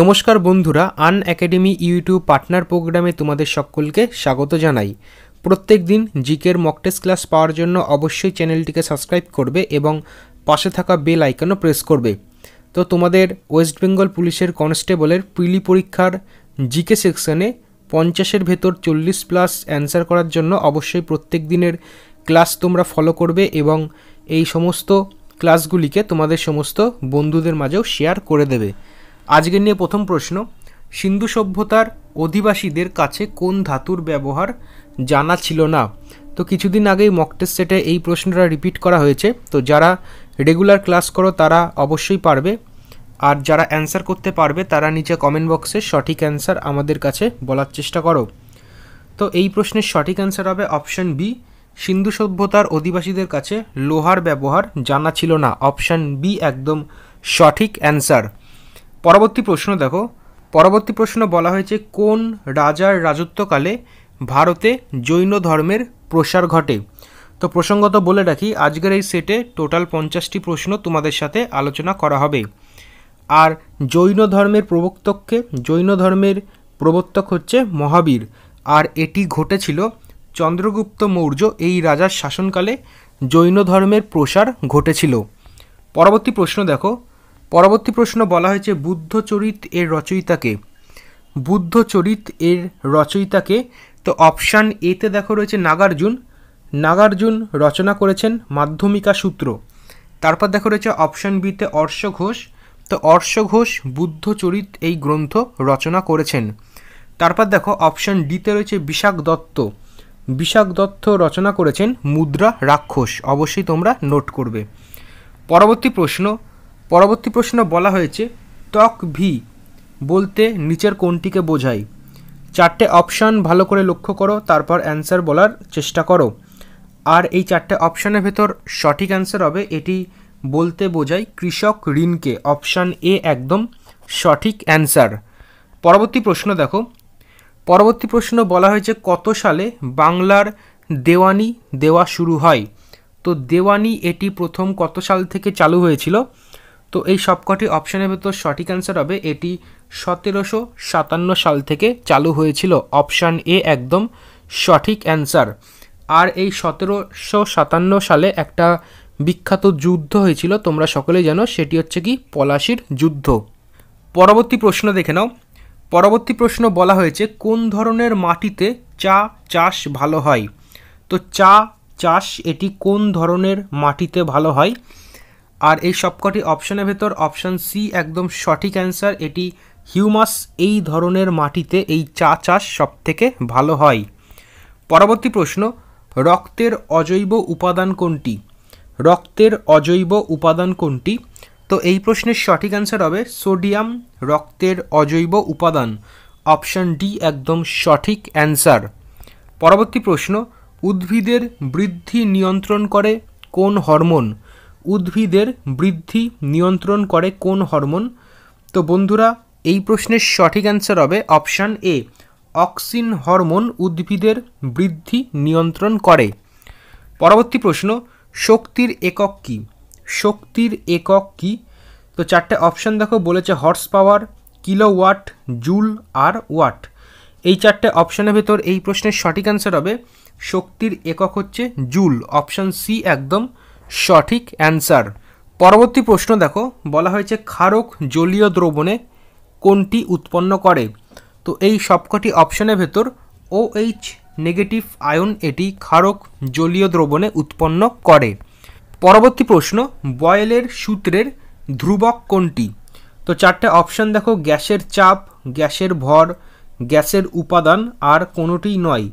নমস্কার বন্ধুরা আন academy YouTube partner প্রোগ্রামে তোমাদের সকলকে স্বাগত জানাই প্রত্যেক দিন জিকের মকটেস ক্লাস পাওয়ার জন্য অবশ্যই চ্যানেলটিকে সাবস্ক্রাইব করবে এবং পাশে থাকা বেল আইকনও প্রেস করবে তো তোমাদের ওয়েস্ট বেঙ্গল পুলিশের কনস্টেবলের প্রিলি পরীক্ষার জিকে সেকশনে পঞ্চাশের ভেতর চল্লিশ প্লাস অ্যান্সার করার জন্য অবশ্যই প্রত্যেক দিনের ক্লাস তোমরা ফলো করবে এবং এই সমস্ত ক্লাসগুলিকে তোমাদের সমস্ত বন্ধুদের মাঝেও শেয়ার করে দেবে আজকে নিয়ে প্রথম প্রশ্ন সিন্ধু সভ্যতার অধিবাসীদের কাছে কোন ধাতুর ব্যবহার জানা ছিল না তো কিছুদিন আগেই মকটেস সেটে এই প্রশ্নটা রিপিট করা হয়েছে তো যারা রেগুলার ক্লাস করো তারা অবশ্যই পারবে আর যারা অ্যান্সার করতে পারবে তারা নিচে কমেন্ট বক্সে সঠিক অ্যান্সার আমাদের কাছে বলার চেষ্টা করো তো এই প্রশ্নের সঠিক অ্যান্সার হবে অপশান বি সিন্ধু সভ্যতার অধিবাসীদের কাছে লোহার ব্যবহার জানা ছিল না অপশান বি একদম সঠিক অ্যান্সার পরবর্তী প্রশ্ন দেখো পরবর্তী প্রশ্ন বলা হয়েছে কোন রাজার রাজত্বকালে ভারতে জৈন ধর্মের প্রসার ঘটে তো প্রসঙ্গত বলে রাখি আজকের এই সেটে টোটাল পঞ্চাশটি প্রশ্ন তোমাদের সাথে আলোচনা করা হবে আর জৈন ধর্মের প্রবর্তককে জৈন ধর্মের প্রবর্তক হচ্ছে মহাবীর আর এটি ঘটেছিল চন্দ্রগুপ্ত মৌর্য এই রাজার শাসনকালে জৈন ধর্মের প্রসার ঘটেছিল পরবর্তী প্রশ্ন দেখো পরবর্তী প্রশ্ন বলা হয়েছে বুদ্ধচরিত এর রচয়িতাকে বুদ্ধচরিত এর রচয়িতাকে তো অপশান এতে দেখো রয়েছে নাগার্জুন নাগার্জুন রচনা করেছেন মাধ্যমিকা সূত্র তারপর দেখো রয়েছে অপশান বিতে অর্ষ ঘোষ তো অর্ষ ঘোষ বুদ্ধচরিত এই গ্রন্থ রচনা করেছেন তারপর দেখো অপশান ডিতে রয়েছে বিশাখ দত্ত বিশাখ দত্ত রচনা করেছেন মুদ্রা রাক্ষস অবশ্যই তোমরা নোট করবে পরবর্তী প্রশ্ন পরবর্তী প্রশ্ন বলা হয়েছে ত্বক ভি বলতে নিচের কোনটিকে বোঝায় চারটে অপশান ভালো করে লক্ষ্য করো তারপর অ্যান্সার বলার চেষ্টা করো আর এই চারটে অপশানের ভেতর সঠিক অ্যান্সার হবে এটি বলতে বোঝায় কৃষক ঋণকে অপশান এ একদম সঠিক অ্যান্সার পরবর্তী প্রশ্ন দেখো পরবর্তী প্রশ্ন বলা হয়েছে কত সালে বাংলার দেওয়ানি দেওয়া শুরু হয় তো দেওয়ানি এটি প্রথম কত সাল থেকে চালু হয়েছিল তো এই সবকটি অপশানের ভেতর সঠিক অ্যান্সার হবে এটি সতেরোশো সাতান্ন সাল থেকে চালু হয়েছিল অপশান এ একদম সঠিক অ্যান্সার আর এই সতেরোশো সাতান্ন সালে একটা বিখ্যাত যুদ্ধ হয়েছিল তোমরা সকলে জানো সেটি হচ্ছে কি পলাশির যুদ্ধ পরবর্তী প্রশ্ন দেখে নাও পরবর্তী প্রশ্ন বলা হয়েছে কোন ধরনের মাটিতে চা চাষ ভালো হয় তো চা চাষ এটি কোন ধরনের মাটিতে ভালো হয় আর এই সবকটি অপশনের ভেতর অপশন সি একদম সঠিক অ্যান্সার এটি হিউমাস এই ধরনের মাটিতে এই চা চাষ সব থেকে ভালো হয় পরবর্তী প্রশ্ন রক্তের অজৈব উপাদান কোনটি রক্তের অজৈব উপাদান কোনটি তো এই প্রশ্নের সঠিক অ্যান্সার হবে সোডিয়াম রক্তের অজৈব উপাদান অপশান ডি একদম সঠিক অ্যান্সার পরবর্তী প্রশ্ন উদ্ভিদের বৃদ্ধি নিয়ন্ত্রণ করে কোন হরমোন উদ্ভিদের বৃদ্ধি নিয়ন্ত্রণ করে কোন হরমোন তো বন্ধুরা এই প্রশ্নের সঠিক অ্যান্সার হবে অপশান এ অক্সিন হরমোন উদ্ভিদের বৃদ্ধি নিয়ন্ত্রণ করে পরবর্তী প্রশ্ন শক্তির একক কী শক্তির একক কী তো চারটে অপশান দেখো বলেছে horse power kilo watt joule আর ওয়াট এই চারটে অপশানের ভেতর এই প্রশ্নের সঠিক অ্যান্সার হবে শক্তির একক হচ্ছে জুল অপশান সি একদম সঠিক অ্যান্সার পরবর্তী প্রশ্ন দেখো বলা হয়েছে ক্ষারক জলীয় দ্রবণে কোনটি উৎপন্ন করে তো এই সবকটি অপশনের ভেতর ও এইচ নেগেটিভ আয়ন এটি ক্ষারক জলীয় দ্রবণে উৎপন্ন করে পরবর্তী প্রশ্ন বয়েলের সূত্রের ধ্রুবক কোনটি তো চারটে অপশান দেখো গ্যাসের চাপ গ্যাসের ভর গ্যাসের উপাদান আর কোনোটি নয়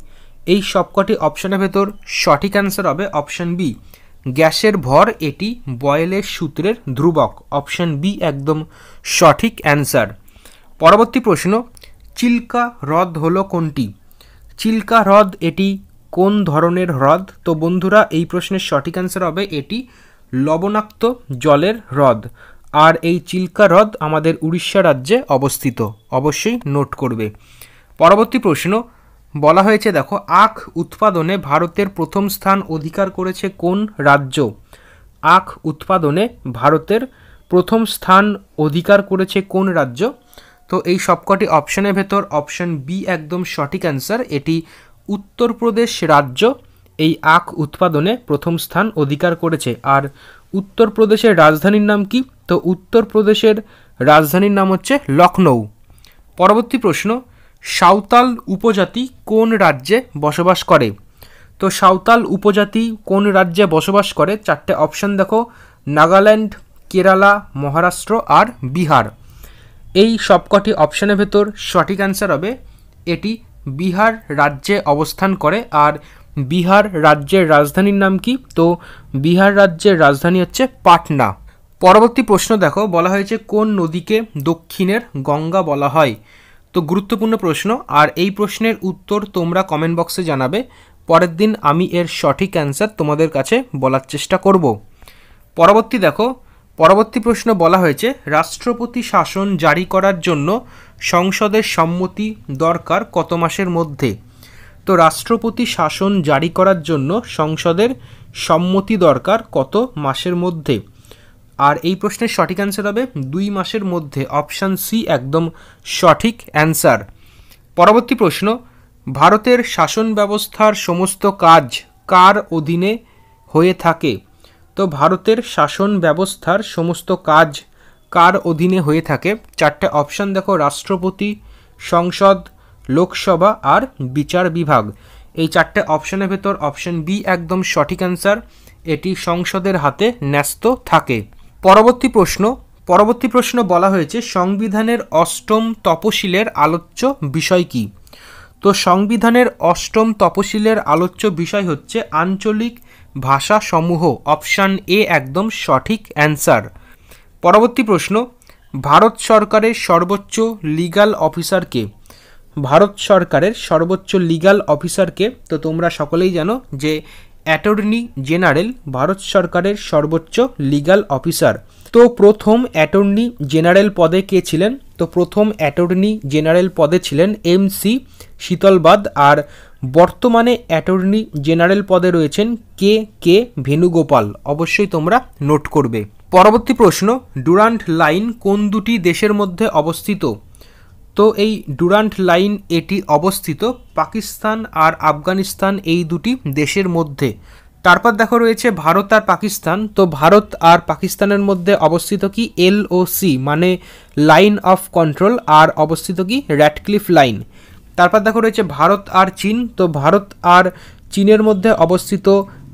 এই সবকটি অপশানের ভেতর সঠিক অ্যান্সার হবে অপশান বি গ্যাসের ভর এটি বয়েলের সূত্রের ধ্রুবক অপশন বি একদম সঠিক অ্যান্সার পরবর্তী প্রশ্ন চিল্কা হ্রদ হলো কোনটি চিল্কা হ্রদ এটি কোন ধরনের হ্রদ তো বন্ধুরা এই প্রশ্নের সঠিক অ্যান্সার হবে এটি লবণাক্ত জলের হ্রদ আর এই চিল্কা হ্রদ আমাদের উড়িষ্যা রাজ্যে অবস্থিত অবশ্যই নোট করবে পরবর্তী প্রশ্ন বলা হয়েছে দেখো আখ উৎপাদনে ভারতের প্রথম স্থান অধিকার করেছে কোন রাজ্য আখ উৎপাদনে ভারতের প্রথম স্থান অধিকার করেছে কোন রাজ্য তো এই সবকটি অপশনের ভেতর অপশন বি একদম সঠিক অ্যান্সার এটি উত্তরপ্রদেশ রাজ্য এই আখ উৎপাদনে প্রথম স্থান অধিকার করেছে আর উত্তরপ্রদেশের রাজধানীর নাম কি তো উত্তরপ্রদেশের রাজধানীর নাম হচ্ছে লখনৌ পরবর্তী প্রশ্ন সাঁওতাল উপজাতি কোন রাজ্যে বসবাস করে তো সাঁওতাল উপজাতি কোন রাজ্যে বসবাস করে চারটে অপশন দেখো নাগাল্যান্ড কেরালা মহারাষ্ট্র আর বিহার এই সবকটি অপশনের ভেতর সঠিক অ্যান্সার হবে এটি বিহার রাজ্যে অবস্থান করে আর বিহার রাজ্যের রাজধানীর নাম কি তো বিহার রাজ্যের রাজধানী হচ্ছে পাটনা পরবর্তী প্রশ্ন দেখো বলা হয়েছে কোন নদীকে দক্ষিণের গঙ্গা বলা হয় তো গুরুত্বপূর্ণ প্রশ্ন আর এই প্রশ্নের উত্তর তোমরা কমেন্ট বক্সে জানাবে পরের দিন আমি এর সঠিক অ্যান্সার তোমাদের কাছে বলার চেষ্টা করব পরবর্তী দেখো পরবর্তী প্রশ্ন বলা হয়েছে রাষ্ট্রপতি শাসন জারি করার জন্য সংসদের সম্মতি দরকার কত মাসের মধ্যে তো রাষ্ট্রপতি শাসন জারি করার জন্য সংসদের সম্মতি দরকার কত মাসের মধ্যে আর এই প্রশ্নের সঠিক অ্যান্সার হবে দুই মাসের মধ্যে অপশান সি একদম সঠিক অ্যান্সার পরবর্তী প্রশ্ন ভারতের শাসন ব্যবস্থার সমস্ত কাজ কার অধীনে হয়ে থাকে তো ভারতের শাসন ব্যবস্থার সমস্ত কাজ কার অধীনে হয়ে থাকে চারটে অপশান দেখো রাষ্ট্রপতি সংসদ লোকসভা আর বিচার বিভাগ এই চারটে অপশানের ভেতর অপশান বি একদম সঠিক অ্যান্সার এটি সংসদের হাতে ন্যস্ত থাকে পরবর্তী প্রশ্ন পরবর্তী প্রশ্ন বলা হয়েছে সংবিধানের অষ্টম তপশিলের আলোচ্য বিষয় কী তো সংবিধানের অষ্টম তপশিলের আলোচ্য বিষয় হচ্ছে আঞ্চলিক ভাষাসমূহ অপশান এ একদম সঠিক অ্যান্সার পরবর্তী প্রশ্ন ভারত সরকারের সর্বোচ্চ লিগাল অফিসারকে ভারত সরকারের সর্বোচ্চ লিগাল অফিসারকে তো তোমরা সকলেই জানো যে অ্যাটর্নি জেনারেল ভারত সরকারের সর্বোচ্চ লিগাল অফিসার তো প্রথম অ্যাটর্নি জেনারেল পদে কে ছিলেন তো প্রথম অ্যাটর্নি জেনারেল পদে ছিলেন এম সি শীতলবাদ আর বর্তমানে অ্যাটর্নি জেনারেল পদে রয়েছেন কে কে ভেনুগোপাল অবশ্যই তোমরা নোট করবে পরবর্তী প্রশ্ন ডুরান্ট লাইন কোন দুটি দেশের মধ্যে অবস্থিত তো এই ডুরান্ট লাইন এটি অবস্থিত পাকিস্তান আর আফগানিস্তান এই দুটি দেশের মধ্যে তারপর দেখো রয়েছে ভারত আর পাকিস্তান তো ভারত আর পাকিস্তানের মধ্যে অবস্থিত কি এলওসি মানে লাইন অফ কন্ট্রোল আর অবস্থিত কি র্যাটক্লিফ লাইন তারপর দেখো রয়েছে ভারত আর চীন তো ভারত আর চীনের মধ্যে অবস্থিত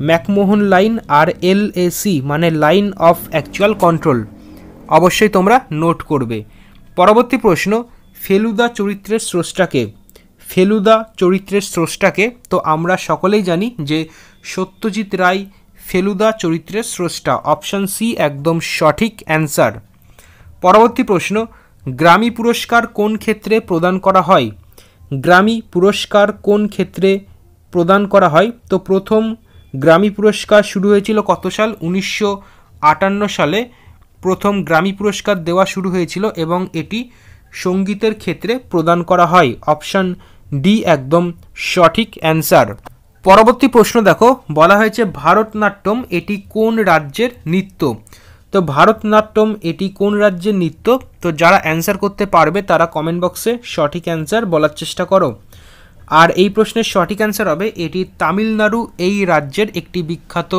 ম্যাকমোহন লাইন আর এলএসি মানে লাইন অফ অ্যাকচুয়াল কন্ট্রোল অবশ্যই তোমরা নোট করবে পরবর্তী প্রশ্ন ফেলুদা চরিত্রের স্রষ্টাকে ফেলুদা চরিত্রের স্রষ্টাকে তো আমরা সকলেই জানি যে সত্যজিৎ রায় ফেলুদা চরিত্রের স্রষ্টা অপশান সি একদম সঠিক অ্যান্সার পরবর্তী প্রশ্ন গ্রামী পুরস্কার কোন ক্ষেত্রে প্রদান করা হয় গ্রামী পুরস্কার কোন ক্ষেত্রে প্রদান করা হয় তো প্রথম গ্রামী পুরস্কার শুরু হয়েছিল কত সাল উনিশশো সালে প্রথম গ্রামী পুরস্কার দেওয়া শুরু হয়েছিল এবং এটি সঙ্গীতের ক্ষেত্রে প্রদান করা হয় অপশান ডি একদম সঠিক অ্যান্সার পরবর্তী প্রশ্ন দেখো বলা হয়েছে ভারতনাট্যম এটি কোন রাজ্যের নৃত্য তো ভারতনাট্যম এটি কোন রাজ্যের নৃত্য তো যারা অ্যান্সার করতে পারবে তারা কমেন্ট বক্সে সঠিক অ্যান্সার বলার চেষ্টা করো আর এই প্রশ্নের সঠিক অ্যান্সার হবে এটি তামিলনাড়ু এই রাজ্যের একটি বিখ্যাত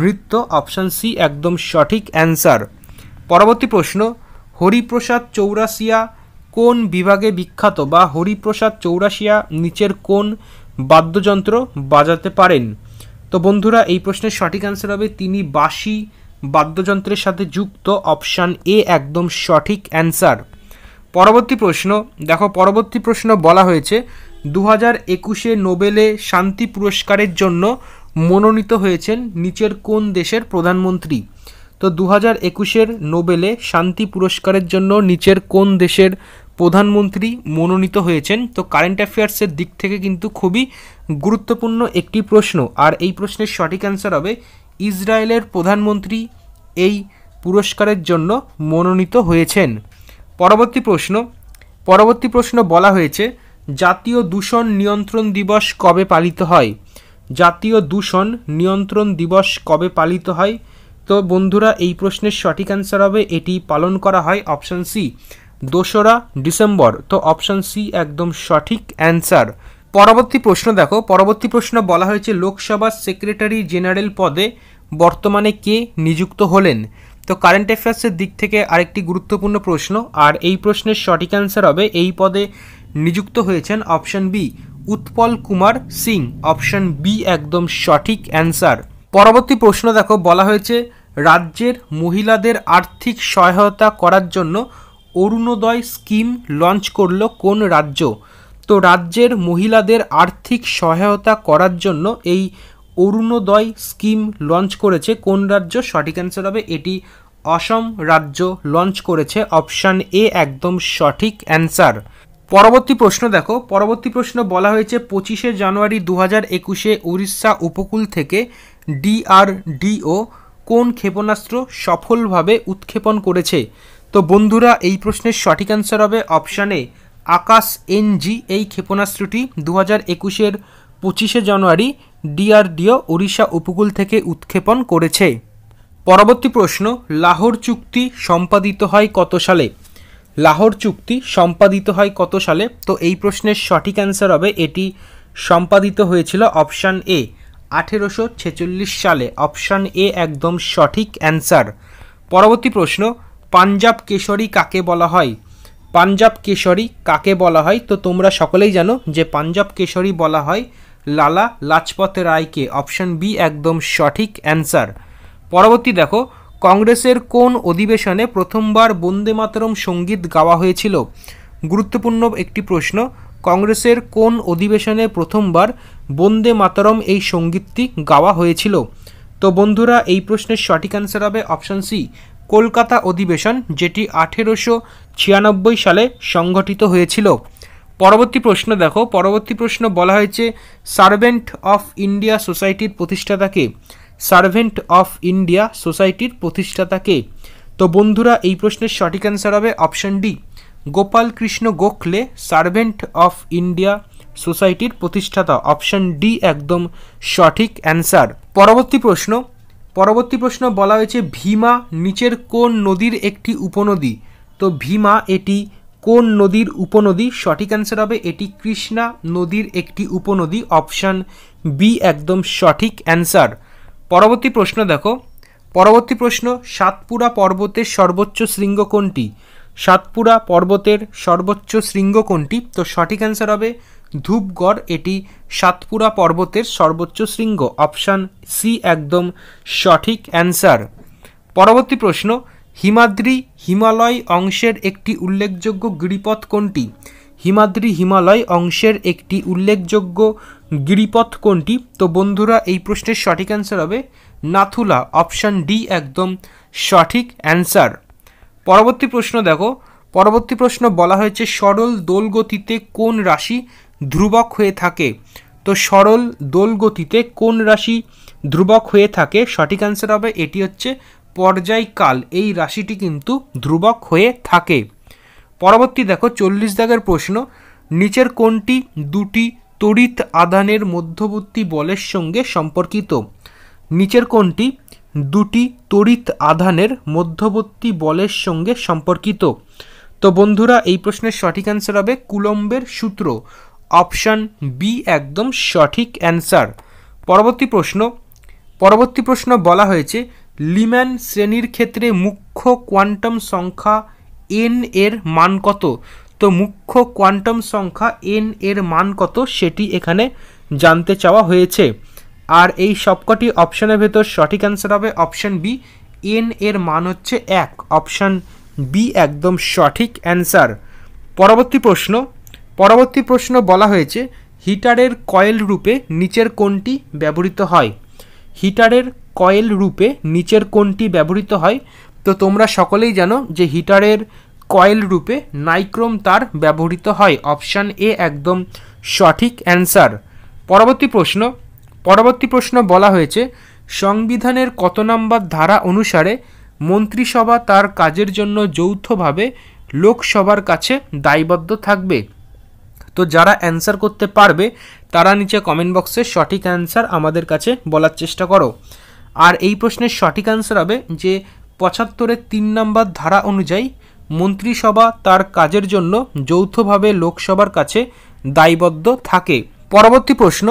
নৃত্য অপশান সি একদম সঠিক অ্যান্সার পরবর্তী প্রশ্ন হরিপ্রসাদ চৌরাসিয়া কোন বিভাগে বিখ্যাত বা হরিপ্রসাদ চৌরাশিয়া নিচের কোন বাদ্যযন্ত্র বাজাতে পারেন তো বন্ধুরা এই প্রশ্নের সঠিক অ্যান্সার হবে তিনি বাসি বাদ্যযন্ত্রের সাথে যুক্ত অপশান এ একদম সঠিক অ্যান্সার পরবর্তী প্রশ্ন দেখো পরবর্তী প্রশ্ন বলা হয়েছে দু হাজার একুশে নোবেলে শান্তি পুরস্কারের জন্য মনোনীত হয়েছেন নিচের কোন দেশের প্রধানমন্ত্রী তো দু হাজার একুশের নোবেলে শান্তি পুরস্কারের জন্য নিচের কোন দেশের প্রধানমন্ত্রী মনোনীত হয়েছেন তো কারেন্ট অ্যাফেয়ার্সের দিক থেকে কিন্তু খুবই গুরুত্বপূর্ণ একটি প্রশ্ন আর এই প্রশ্নের সঠিক অ্যান্সার হবে ইসরায়েলের প্রধানমন্ত্রী এই পুরস্কারের জন্য মনোনীত হয়েছেন পরবর্তী প্রশ্ন পরবর্তী প্রশ্ন বলা হয়েছে জাতীয় দূষণ নিয়ন্ত্রণ দিবস কবে পালিত হয় জাতীয় দূষণ নিয়ন্ত্রণ দিবস কবে পালিত হয় তো বন্ধুরা এই প্রশ্নের সঠিক অ্যান্সার হবে এটি পালন করা হয় অপশান সি দোসরা ডিসেম্বর তো অপশান সি একদম সঠিক অ্যান্সার পরবর্তী প্রশ্ন দেখো পরবর্তী প্রশ্ন বলা হয়েছে লোকসভার সেক্রেটারি জেনারেল পদে বর্তমানে কে নিযুক্ত হলেন তো কারেন্ট অ্যাফেয়ার্সের দিক থেকে আরেকটি গুরুত্বপূর্ণ প্রশ্ন আর এই প্রশ্নের সঠিক অ্যান্সার হবে এই পদে নিযুক্ত হয়েছেন option B Utpal Kumar Singh option B একদম সঠিক অ্যান্সার পরবর্তী প্রশ্ন দেখো বলা হয়েছে রাজ্যের মহিলাদের আর্থিক সহায়তা করার জন্য অরুণোদয় স্কিম লঞ্চ করল কোন রাজ্য তো রাজ্যের মহিলাদের আর্থিক সহায়তা করার জন্য এই অরুণোদয় স্কিম লঞ্চ করেছে কোন রাজ্য সঠিক অ্যান্সার হবে এটি অসম রাজ্য লঞ্চ করেছে অপশান এ একদম সঠিক অ্যান্সার পরবর্তী প্রশ্ন দেখো পরবর্তী প্রশ্ন বলা হয়েছে পঁচিশে জানুয়ারি দু হাজার একুশে উড়িষ্যা উপকূল থেকে ডিআরডিও কোন ক্ষেপণাস্ত্র সফলভাবে উৎক্ষেপণ করেছে তো বন্ধুরা এই প্রশ্নের সঠিক অ্যান্সার হবে অপশানে আকাশ এনজি এই ক্ষেপণাস্ত্রটি দু হাজার একুশের পঁচিশে জানুয়ারি ডিআরডিও ওড়িশা উপকূল থেকে উৎক্ষেপণ করেছে পরবর্তী প্রশ্ন লাহোর চুক্তি সম্পাদিত হয় কত সালে লাহোর চুক্তি সম্পাদিত হয় কত সালে তো এই প্রশ্নের সঠিক অ্যান্সার হবে এটি সম্পাদিত হয়েছিল অপশান এ আঠেরোশো ছেচল্লিশ সালে অপশান এ একদম সঠিক অ্যান্সার পরবর্তী প্রশ্ন পাঞ্জাব কেশরী কাকে বলা হয় পাঞ্জাব কেশরী কাকে বলা হয় তো তোমরা সকলেই জানো যে পাঞ্জাব কেশরী বলা হয় লালা লাজপত রায়কে অপশন বি একদম সঠিক অ্যান্সার পরবর্তী দেখো কংগ্রেসের কোন অধিবেশনে প্রথমবার বন্দে মাতরম সঙ্গীত গাওয়া হয়েছিল গুরুত্বপূর্ণ একটি প্রশ্ন কংগ্রেসের কোন অধিবেশনে প্রথমবার বন্দে মাতরম এই সঙ্গীতটি গাওয়া হয়েছিল তো বন্ধুরা এই প্রশ্নের সঠিক অ্যান্সার হবে অপশন সি কলকাতা অধিবেশন যেটি আঠেরোশো ছিয়ানব্বই সালে সংঘটিত হয়েছিল পরবর্তী প্রশ্ন দেখো পরবর্তী প্রশ্ন বলা হয়েছে সার্ভেন্ট অফ ইন্ডিয়া সোসাইটির প্রতিষ্ঠাতাকে সার্ভেন্ট অফ ইন্ডিয়া সোসাইটির প্রতিষ্ঠাতাকে তো বন্ধুরা এই প্রশ্নের সঠিক অ্যান্সার হবে option D Gopal Krishna Gokhale servant of India সোসাইটির প্রতিষ্ঠাতা অপশন ডি একদম সঠিক অ্যান্সার পরবর্তী প্রশ্ন পরবর্তী প্রশ্ন বলা হয়েছে ভীমা নিচের কোন নদীর একটি উপনদী তো ভীমা এটি কোন নদীর উপনদী সঠিক অ্যান্সার হবে এটি কৃষ্ণা নদীর একটি উপনদী অপশান বি একদম সঠিক অ্যান্সার পরবর্তী প্রশ্ন দেখো পরবর্তী প্রশ্ন সাতপুরা পর্বতের সর্বোচ্চ শৃঙ্গ কোনটি সাতপুরা পর্বতের সর্বোচ্চ শৃঙ্গ কোনটি তো সঠিক অ্যান্সার হবে ধূপগড় এটি সাতপুরা পর্বতের সর্বোচ্চ শৃঙ্গ অপশান সি একদম সঠিক অ্যান্সার পরবর্তী প্রশ্ন হিমাদ্রি হিমালয় অংশের একটি উল্লেখযোগ্য গিরিপথ কোনটি হিমাদ্রি হিমালয় অংশের একটি উল্লেখযোগ্য গিরিপথ কোনটি তো বন্ধুরা এই প্রশ্নের সঠিক অ্যান্সার হবে নাথুলা অপশান ডি একদম সঠিক অ্যান্সার পরবর্তী প্রশ্ন দেখো পরবর্তী প্রশ্ন বলা হয়েছে সরল দোলগতিতে কোন রাশি ধ্রুবক হয়ে থাকে তো সরল দোলগতিতে কোন রাশি ধ্রুবক হয়ে থাকে সঠিক অ্যান্সার হবে এটি হচ্ছে পর্যায়কাল এই রাশিটি কিন্তু ধ্রুবক হয়ে থাকে পরবর্তী দেখো চল্লিশ দাগের প্রশ্ন নিচের কোনটি দুটি তড়িৎ আধানের মধ্যবর্তী বলের সঙ্গে সম্পর্কিত নিচের কোনটি দুটি তড়িৎ আধানের মধ্যবর্তী বলের সঙ্গে সম্পর্কিত তো বন্ধুরা এই প্রশ্নের সঠিক অ্যান্সার হবে কুলম্বের সূত্র অপশান বি একদম সঠিক অ্যান্সার পরবর্তী প্রশ্ন পরবর্তী প্রশ্ন বলা হয়েছে লিম্যান শ্রেণীর ক্ষেত্রে মুখ্য কোয়ান্টাম সংখ্যা এন এর মান কত তো মুখ্য কোয়ান্টাম সংখ্যা এন এর মান কত সেটি এখানে জানতে চাওয়া হয়েছে আর এই সবকটি অপশানের ভেতর সঠিক অ্যান্সার হবে অপশান বি এন এর মান হচ্ছে এক অপশান বি একদম সঠিক অ্যান্সার পরবর্তী প্রশ্ন পরবর্তী প্রশ্ন বলা হয়েছে হিটারের কয়েল রূপে নিচের কোনটি ব্যবহৃত হয় হিটারের কয়েল রূপে নিচের কোনটি ব্যবহৃত হয় তো তোমরা সকলেই জানো যে হিটারের কয়েল রূপে নাইক্রোম তার ব্যবহৃত হয় অপশান এ একদম সঠিক অ্যান্সার পরবর্তী প্রশ্ন পরবর্তী প্রশ্ন বলা হয়েছে সংবিধানের কত নম্বর ধারা অনুসারে মন্ত্রিসভা তার কাজের জন্য যৌথভাবে লোকসভার কাছে দায়বদ্ধ থাকবে তো যারা অ্যান্সার করতে পারবে তারা নিচে কমেন্ট বক্সে সঠিক অ্যান্সার আমাদের কাছে বলার চেষ্টা করো আর এই প্রশ্নের সঠিক অ্যান্সার হবে যে পঁচাত্তরের তিন নম্বর ধারা অনুযায়ী মন্ত্রিসভা তার কাজের জন্য যৌথভাবে লোকসভার কাছে দায়বদ্ধ থাকে পরবর্তী প্রশ্ন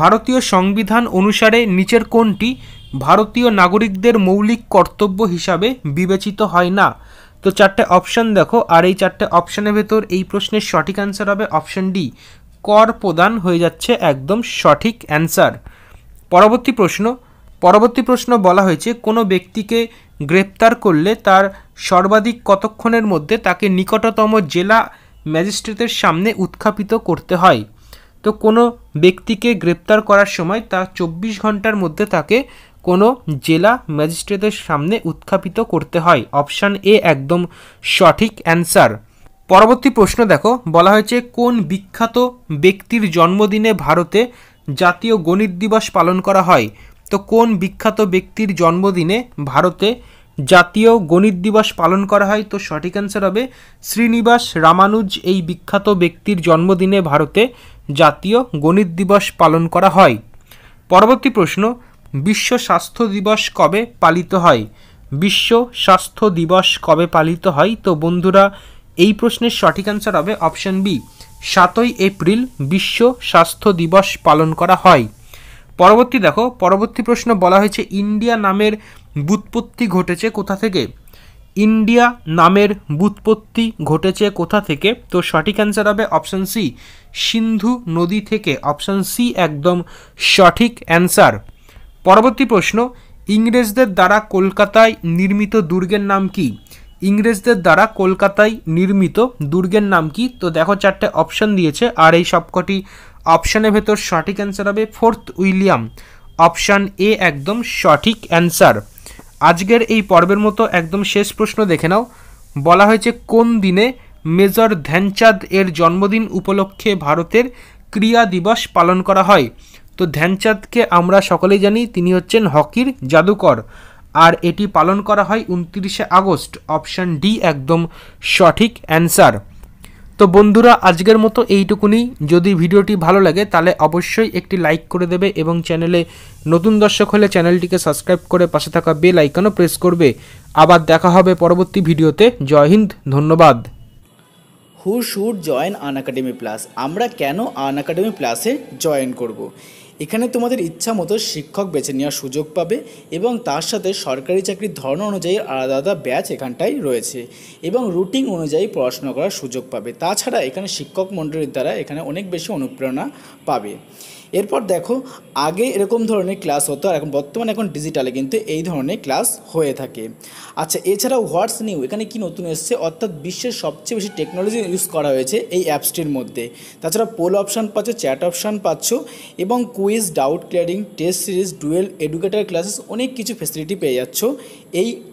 ভারতীয় সংবিধান অনুসারে নিচের কোনটি ভারতীয় নাগরিকদের মৌলিক কর্তব্য হিসাবে বিবেচিত হয় না তো চারটে অপশান দেখো আর এই চারটে অপশানের ভেতর এই প্রশ্নের সঠিক অ্যান্সার হবে অপশন ডি কর প্রদান হয়ে যাচ্ছে একদম সঠিক অ্যান্সার পরবর্তী প্রশ্ন পরবর্তী প্রশ্ন বলা হয়েছে কোনো ব্যক্তিকে গ্রেপ্তার করলে তার সর্বাধিক কতক্ষণের মধ্যে তাকে নিকটতম জেলা ম্যাজিস্ট্রেটের সামনে উত্থাপিত করতে হয় তো কোনো ব্যক্তিকে গ্রেপ্তার করার সময় তা চব্বিশ ঘন্টার মধ্যে তাকে কোনো জেলা ম্যাজিস্ট্রেটের সামনে উত্থাপিত করতে হয় অপশান এ একদম সঠিক অ্যান্সার পরবর্তী প্রশ্ন দেখো বলা হয়েছে কোন বিখ্যাত ব্যক্তির জন্মদিনে ভারতে জাতীয় গণিত দিবস পালন করা হয় তো কোন বিখ্যাত ব্যক্তির জন্মদিনে ভারতে জাতীয় গণিত দিবস পালন করা হয় তো সঠিক অ্যান্সার হবে শ্রীনিবাস রামানুজ এই বিখ্যাত ব্যক্তির জন্মদিনে ভারতে জাতীয় গণিত দিবস পালন করা হয় পরবর্তী প্রশ্ন বিশ্ব স্বাস্থ্য দিবস কবে পালিত হয় বিশ্ব স্বাস্থ্য দিবস কবে পালিত হয় তো বন্ধুরা এই প্রশ্নের সঠিক অ্যান্সার হবে অপশন বি সাতই এপ্রিল বিশ্ব স্বাস্থ্য দিবস পালন করা হয় পরবর্তী দেখো পরবর্তী প্রশ্ন বলা হয়েছে ইন্ডিয়া নামের বুৎপত্তি ঘটেছে কোথা থেকে ইন্ডিয়া নামের বুৎপত্তি ঘটেছে কোথা থেকে তো সঠিক অ্যান্সার হবে অপশান সি সিন্ধু নদী থেকে অপশান সি একদম সঠিক অ্যান্সার পরবর্তী প্রশ্ন ইংরেজদের দ্বারা কলকাতায় নির্মিত দুর্গের নাম কি ইংরেজদের দ্বারা কলকাতায় নির্মিত দুর্গের নাম কি তো দেখো চারটে অপশন দিয়েছে আর এই সবকটি অপশানের ভেতর সঠিক অ্যান্সার হবে ফোর্থ উইলিয়াম অপশান এ একদম সঠিক অ্যান্সার আজকের এই পর্বের মতো একদম শেষ প্রশ্ন দেখে নাও বলা হয়েছে কোন দিনে মেজর ধ্যানচাঁদ এর জন্মদিন উপলক্ষে ভারতের ক্রিয়া দিবস পালন করা হয় তো ধ্যানচাঁদকে আমরা সকলেই জানি তিনি হচ্ছেন হকির জাদুকর আর এটি পালন করা হয় উনত্রিশে আগস্ট অপশান ডি একদম সঠিক অ্যান্সার তো বন্ধুরা আজকের মতো এইটুকুনি যদি ভিডিওটি ভালো লাগে তাহলে অবশ্যই একটি লাইক করে দেবে এবং চ্যানেলে নতুন দর্শক হলে চ্যানেলটিকে সাবস্ক্রাইব করে পাশে থাকা বেল আইকনও প্রেস করবে আবার দেখা হবে পরবর্তী ভিডিওতে জয় হিন্দ ধন্যবাদ who should join Unacademy plus আমরা কেন আন একাডেমি প্লাসে জয়েন করব এখানে তোমাদের ইচ্ছা মতো শিক্ষক বেছে নেওয়ার সুযোগ পাবে এবং তার সাথে সরকারি চাকরির ধরন অনুযায়ী আলাদা আলাদা ব্যাচ এখানটায় রয়েছে এবং রুটিন অনুযায়ী পড়াশোনা করার সুযোগ পাবে তাছাড়া এখানে শিক্ষক মণ্ডলীর দ্বারা এখানে অনেক বেশি অনুপ্রেরণা পাবে এরপর দেখো আগে এরকম ধরনের ক্লাস হতো আর এখন বর্তমানে এখন ডিজিটালে কিন্তু এই ধরনের ক্লাস হয়ে থাকে আচ্ছা এছাড়াও হোয়াটস নিউ এখানে কি নতুন এসছে অর্থাৎ বিশ্বের সবচেয়ে বেশি টেকনোলজি ইউজ করা হয়েছে এই অ্যাপসটির মধ্যে তাছাড়া পোল অপশান পাচ্ছ চ্যাট অপশান পাচ্ছ এবং quiz doubt clearing test series duel educator classes অনেক কিছু ফেসিলিটি পেয়ে যাচ্ছ এই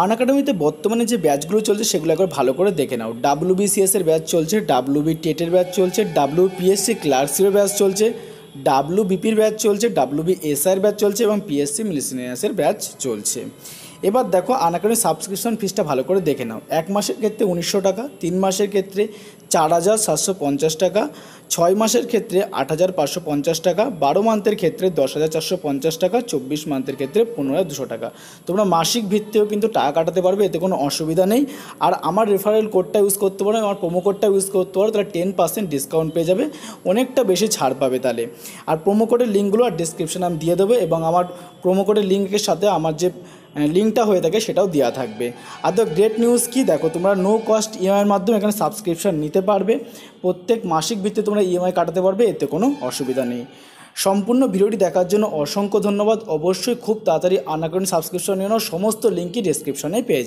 আন একাডেমিতে বর্তমানে যে ব্যাচগুলো চলছে সেগুলো একবার ভালো করে দেখে নাও ডাব্লু এর ব্যাচ চলছে ডাব্লু বি টেটের ব্যাচ চলছে ডাব্লু পিএসসি ক্লার্কশিপের ব্যাচ চলছে ডাব্লু বিপির ব্যাচ চলছে ডাব্লু বি এসআইয়ের ব্যাচ চলছে এবং পিএসসি মিলিসিনিয়াসের ব্যাচ চলছে এবার দেখো আনাকানি সাবস্ক্রিপশন ফিসটা ভালো করে দেখে নাও এক মাসের ক্ষেত্রে উনিশশো টাকা তিন মাসের ক্ষেত্রে চার হাজার সাতশো পঞ্চাশ টাকা ছয় মাসের ক্ষেত্রে আট হাজার পাঁচশো পঞ্চাশ টাকা বারো মান্থের ক্ষেত্রে দশ হাজার চারশো পঞ্চাশ টাকা চব্বিশ মান্থের ক্ষেত্রে পনেরো হাজার দুশো টাকা তোমরা মাসিক ভিত্তিও কিন্তু টাকা কাটাতে পারবে এতে কোনো অসুবিধা নেই আর আমার রেফারেল কোডটা ইউজ করতে পারো আমার প্রোমো কোডটা ইউজ করতে পারো তাহলে টেন পার্সেন্ট ডিসকাউন্ট পেয়ে যাবে অনেকটা বেশি ছাড় পাবে তাহলে আর প্রোমো কোডের লিঙ্কগুলো আর ডিসক্রিপশানে আমি দিয়ে দেবো এবং আমার প্রোমো কোডের লিঙ্কের সাথে আমার যে লিঙ্কটা মানে হয়ে থাকে সেটাও দেওয়া থাকবে আর তো গ্রেট নিউজ কী দেখো তোমরা নো কস্ট ইএমআইয়ের মাধ্যমে এখানে সাবস্ক্রিপশান নিতে পারবে প্রত্যেক মাসিক ভিত্তিতে তোমরা ইএমআই e কাটাতে পারবে এতে কোনো অসুবিধা নেই সম্পূর্ণ ভিডিওটি দেখার জন্য অসংখ্য ধন্যবাদ অবশ্যই খুব তাড়াতাড়ি আনাগ্রহণ সাবস্ক্রিপশন নিয়ে সমস্ত লিঙ্কই ডিসক্রিপশনে পেয়ে যাবে